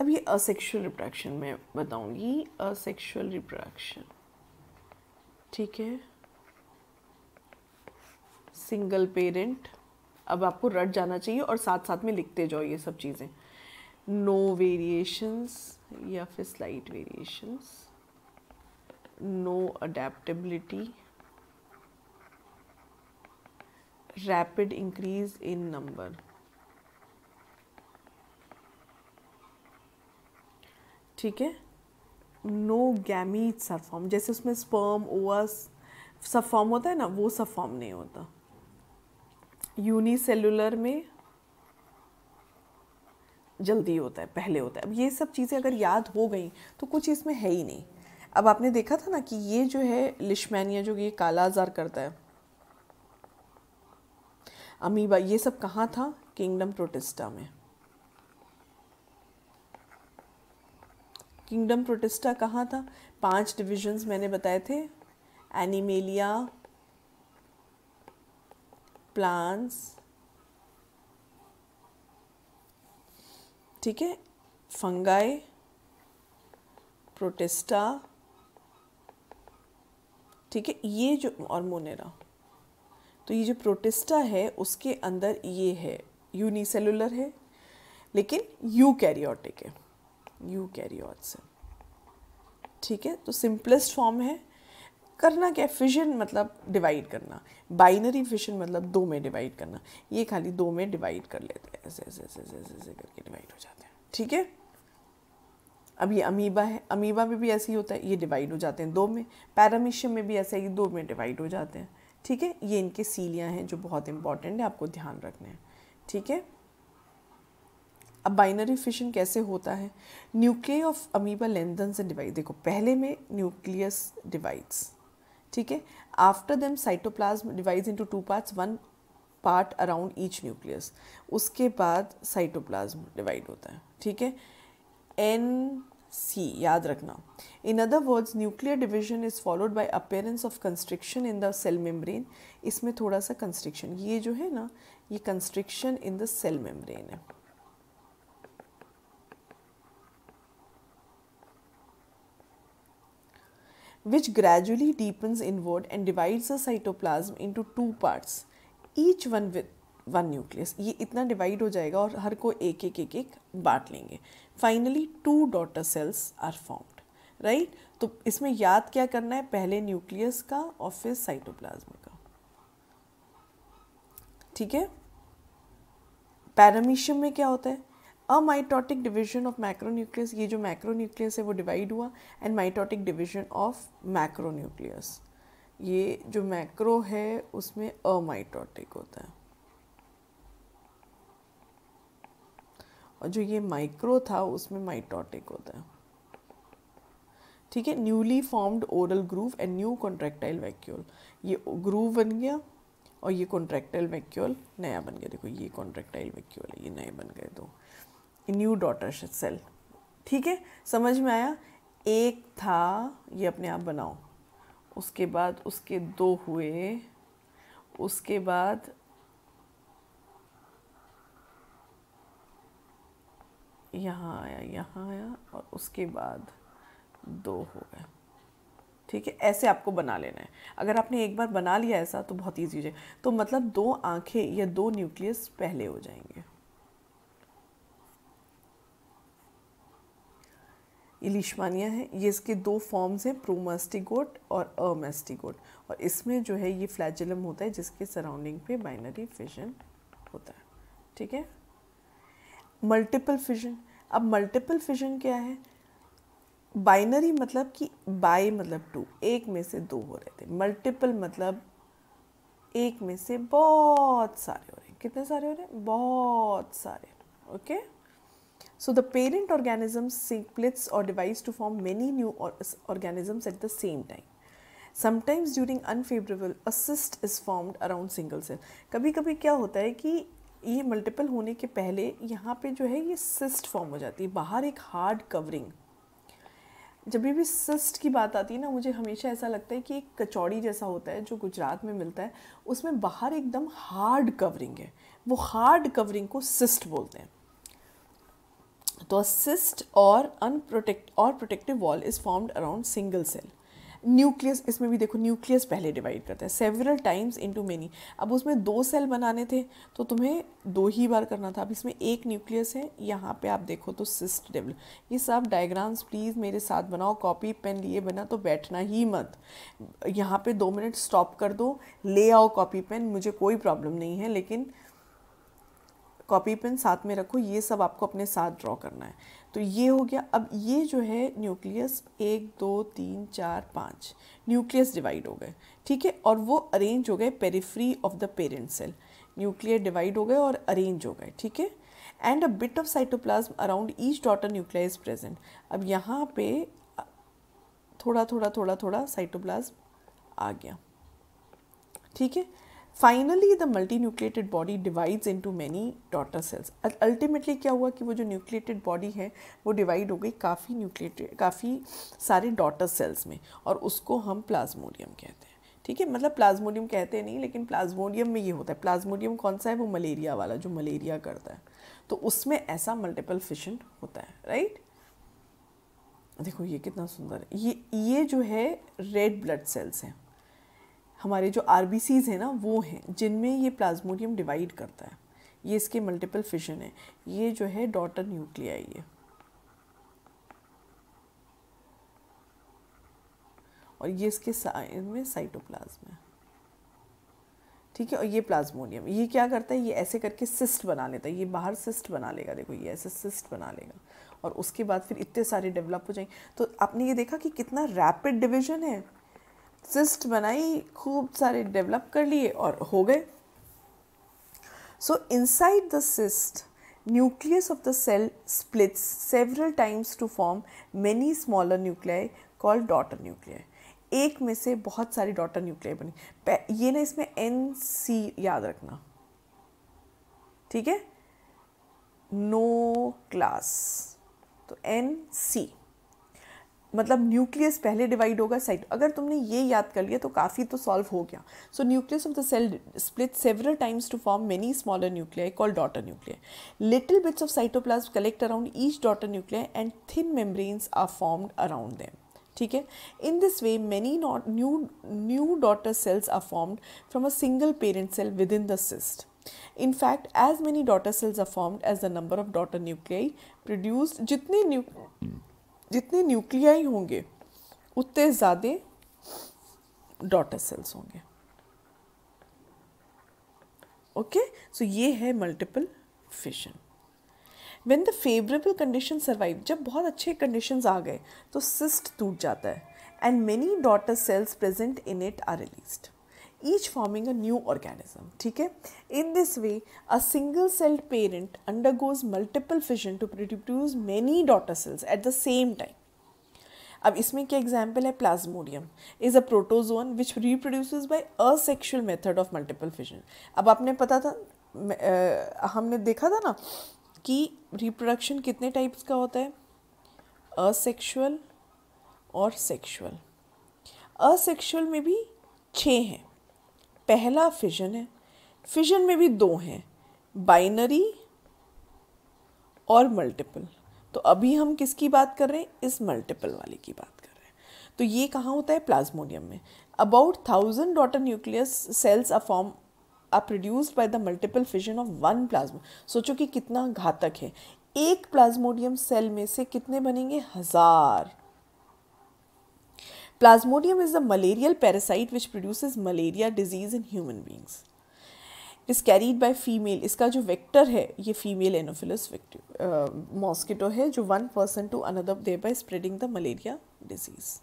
अब ये asexual reproduction में बताऊंगी असेक्शुअल रिप्रोडक्शन ठीक है सिंगल पेरेंट अब आपको रट जाना चाहिए और साथ साथ में लिखते जाओ ये सब चीज़ें नो वेरिएशंस या फिर slight variations no adaptability rapid increase in number ठीक है नो गैमीट सब फॉर्म जैसे उसमें स्पर्म ओवस सब फॉर्म होता है ना वो सब फॉर्म नहीं होता यूनिसेलुलर में जल्दी होता है पहले होता है अब ये सब चीज़ें अगर याद हो गई तो कुछ इसमें है ही नहीं अब आपने देखा था ना कि ये जो है लिशमैनिया जो ये काला आजार करता है अमीबा ये सब कहाँ था किंगडम प्रोटेस्टा में किंगडम प्रोटेस्टा कहाँ था पांच डिविजन्स मैंने बताए थे एनिमेलिया प्लांट्स ठीक है फंगाई प्रोटेस्टा ठीक है ये जो और मोनेरा तो ये जो प्रोटेस्टा है उसके अंदर ये है यूनिसेलुलर है लेकिन यू कैरियोटिक है यू कैरी यूकैरियोट्स ठीक है तो सिंपलेस्ट फॉर्म है करना क्या फिजन मतलब डिवाइड करना बाइनरी फिजन मतलब दो में डिवाइड करना ये खाली दो में डिवाइड कर लेते हैं ऐसे ऐसे ऐसे ऐसे ऐसे करके डिवाइड हो जाते हैं ठीक है अब ये अमीबा है अमीबा में भी ऐसे ही होता है ये डिवाइड हो जाते हैं दो में पैरामिशियम में भी ऐसा ही दो में डिवाइड हो जाते हैं ठीक है ये इनके सीलियाँ हैं जो बहुत इंपॉर्टेंट है आपको ध्यान रखना है ठीक है अब बाइनरी फिशन कैसे होता है न्यूक्लियर ऑफ अमीबा लेंदन से डिवाइड देखो पहले में न्यूक्लियस डिवाइड्स ठीक है after them cytoplasm divides into two parts one part around each nucleus उसके बाद साइटोप्लाज्म डिवाइड होता है ठीक है एन सी याद रखना in other words nuclear division is followed by appearance of constriction in the cell membrane इसमें थोड़ा सा कंस्ट्रिक्शन ये जो है ना ये constriction in the cell membrane है which gradually deepens inward and divides the cytoplasm into two parts, each one with one nucleus. ये इतना divide हो जाएगा और हर को एक एक एक एक बांट लेंगे Finally, two daughter cells are formed, right? तो इसमें याद क्या करना है पहले न्यूक्लियस का और फिर साइटोप्लाज्म का ठीक है पैरामीशियम में क्या होता है अमाइटोटिक डिवीजन ऑफ न्यूक्लियस ये जो न्यूक्लियस है वो डिवाइड हुआ and mitotic division of nucleus ये जो मैक्रो है उसमें अमाइटोटिक होता है और जो ये माइक्रो था उसमें माइटोटिक होता है ठीक है newly formed oral groove and new contractile vacuole ये ग्रूव बन गया और ये कॉन्ट्रेक्टाइल वैक्यूल नया बन गया देखो ये कॉन्ट्रेक्टाइल वैक्यूल है ये नए बन गए दो न्यू डॉटर सेल ठीक है समझ में आया एक था ये अपने आप बनाओ उसके बाद उसके दो हुए उसके बाद यहाँ आया यहाँ आया और उसके बाद दो हो गए ठीक है ऐसे आपको बना लेना है अगर आपने एक बार बना लिया ऐसा तो बहुत ईजी हो जाए तो मतलब दो आंखें या दो न्यूक्लियस पहले हो जाएंगे इलिशमानिया है ये इसके दो फॉर्म्स हैं प्रोमास्टिगोट और अमेस्टिगोट और इसमें जो है ये फ्लैजिलम होता है जिसके सराउंडिंग पे बाइनरी फिजन होता है ठीक है मल्टीपल फिजन अब मल्टीपल फिजन क्या है बाइनरी मतलब कि बाई मतलब टू एक में से दो हो रहे थे मल्टीपल मतलब एक में से बहुत सारे हो रहे हैं कितने सारे हो रहे हैं बहुत सारे okay okay? So the parent organism splits or divides to form many new or organisms at the same time. Sometimes during unfavourable a cyst is formed around single cell कभी कभी क्या होता है कि ये मल्टीपल होने के पहले यहाँ पे जो है ये सिस्ट फॉर्म हो जाती है बाहर एक हार्ड कवरिंग जब भी सिस्ट की बात आती है ना मुझे हमेशा ऐसा लगता है कि एक कचौड़ी जैसा होता है जो गुजरात में मिलता है उसमें बाहर एकदम हार्ड कवरिंग है वो हार्ड कवरिंग को सिस्ट बोलते हैं तो असिस्ट और अनप्रोटेक्ट और protective wall is formed around single cell nucleus इसमें भी देखो न्यूक्लियस पहले डिवाइड करते हैं सेवरल टाइम्स इनटू मेनी अब उसमें दो सेल बनाने थे तो तुम्हें दो ही बार करना था अब इसमें एक न्यूक्लियस है यहाँ पे आप देखो तो सिस्ट डेवलप ये सब डायग्राम्स प्लीज़ मेरे साथ बनाओ कॉपी पेन लिए बना तो बैठना ही मत यहाँ पे दो मिनट स्टॉप कर दो ले आओ कॉपी पेन मुझे कोई प्रॉब्लम नहीं है लेकिन कॉपी पेन साथ में रखो ये सब आपको अपने साथ ड्रॉ करना है तो ये हो गया अब ये जो है न्यूक्लियस एक दो तीन चार पाँच न्यूक्लियस डिवाइड हो गए ठीक है और वो अरेंज हो गए periphery of the parent cell nuclear divide हो गए और अरेंज हो गए ठीक है and a bit of cytoplasm around each daughter nucleus is present अब यहाँ पे थोड़ा थोड़ा थोड़ा थोड़ा साइटोप्लाज्म आ गया ठीक है finally the multi nucleated body divides into many daughter cells ultimately क्या हुआ कि वो जो न्यूक्लिएटेड बॉडी है वो डिवाइड हो गई काफ़ी न्यूक्लिएटेड काफ़ी सारे डॉटर सेल्स में और उसको हम प्लाज्मोडियम कहते हैं ठीक है मतलब प्लाज्मोडियम कहते हैं नहीं लेकिन प्लाज्मोडियम में ये होता है प्लाज्मोडियम कौन सा है वो मलेरिया वाला जो मलेरिया करता है तो उसमें ऐसा मल्टीपल फिशन होता है राइट देखो ये कितना सुंदर है ये ये जो है रेड ब्लड सेल्स हैं हमारे जो आर हैं ना वो हैं जिनमें ये प्लाज्मोडियम डिवाइड करता है ये इसके मल्टीपल फिशन है ये जो है डॉटर न्यूक्लिया ये और ये इसके में साइटोप्लाज्म है ठीक है और ये प्लाज्मोनियम ये क्या करता है ये ऐसे करके सिस्ट बना लेता है ये बाहर सिस्ट बना लेगा देखो ये ऐसे सिस्ट बना लेगा और उसके बाद फिर इतने सारे डेवलप हो जाएंगे तो आपने ये देखा कि कितना रैपिड डिवीजन है सिस्ट बनाई खूब सारे डेवलप कर लिए और हो गए so inside the cyst nucleus of the cell splits several times to form many smaller nuclear call daughter nuclear एक में से बहुत सारी डॉटर न्यूक्लियर बनी ये ना इसमें एन सी याद रखना ठीक है नो क्लास तो एन सी मतलब न्यूक्लियस पहले डिवाइड होगा साइट अगर तुमने ये याद कर लिया तो काफ़ी तो सॉल्व हो गया so nucleus of the cell split several times to form many smaller nuclei call daughter nuclear little bits of cytoplasm collect around each daughter nuclear and thin membranes are formed around them ठीक है in this way many not new new daughter cells are formed from a single parent cell within the cyst in fact as many daughter cells are formed as the number of daughter nuclei produce जितने जितने nuclei होंगे उतने ज़्यादा daughter cells होंगे okay so ये है multiple fission when the favourable condition survive जब बहुत अच्छे कंडीशन आ गए तो सिस्ट टूट जाता है and many daughter cells present in it are released each forming a new organism. Okay? In this way, a single celled parent undergoes multiple fission to produce many daughter cells at the same time. अब इसमें क्या example है Plasmodium is a protozoan which reproduce by asexual method of multiple fission अब आपने पता था आ, हमने देखा था ना कि रिप्रोडक्शन कितने टाइप्स का होता है असेक्शुअल और सेक्शुअल असेक्शुअल में भी छः हैं पहला फिजन है फिजन में भी दो हैं बाइनरी और मल्टीपल तो अभी हम किसकी बात कर रहे हैं इस मल्टीपल वाले की बात कर रहे हैं तो ये कहाँ होता है प्लाज्मोडियम में about thousand daughter nucleus cells are form are produced by the multiple fission of one plasma सोचो कि कितना घातक है एक प्लाज्मोडियम सेल में से कितने बनेंगे हज़ार Plasmodium is a malarial parasite which produces malaria disease in human beings. It is carried by female. इसका जो vector है ये female anopheles vector, uh, mosquito है one person to another thereby spreading the malaria disease.